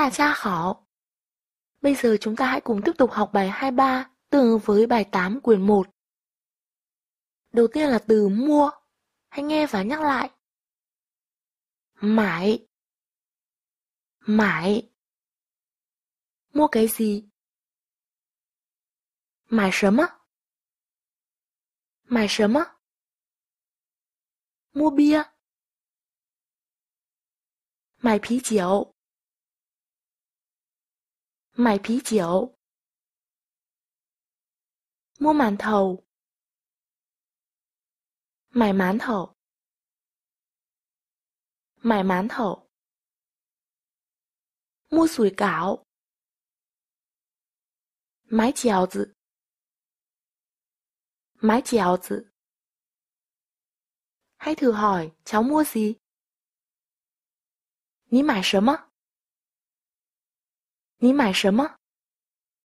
Tà cha hảo. Bây giờ chúng ta hãy cùng tiếp tục học bài 23 tương ứng với bài 8 quyển 1. Đầu tiên là từ mua. Hãy nghe và nhắc lại. Mãi. Mãi. Mua cái gì? Mãi sớm á? Mãi sớm á? Mua bia. Mãi phí chiều. 买啤酒，mua màn thầu，买馒头，买馒头，mua sủi cảo，买饺子，买饺子。Hãy thử hỏi cháu mua gì? 你买什么？你买什么？